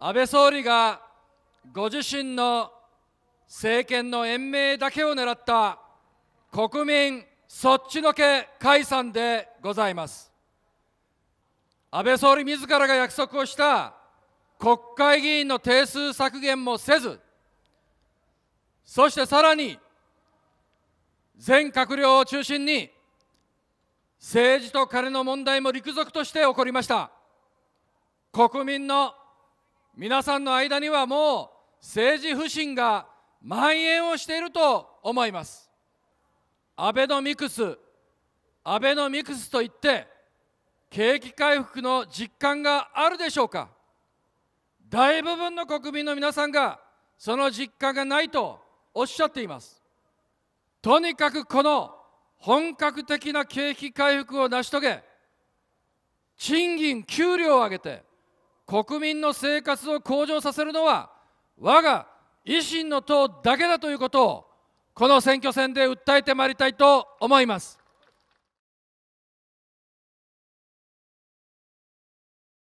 安倍総理がご自身の政権の延命だけを狙った国民そっちのけ解散でございます安倍総理自らが約束をした国会議員の定数削減もせずそしてさらに全閣僚を中心に政治と金の問題も陸続として起こりました国民の皆さんの間にはもう政治不信が蔓延をしていると思いますアベノミクスアベノミクスといって景気回復の実感があるでしょうか大部分の国民の皆さんがその実感がないとおっしゃっていますとにかくこの本格的な景気回復を成し遂げ賃金給料を上げて国民の生活を向上させるのは我が維新の党だけだということをこの選挙戦で訴えてまいりたいと思います。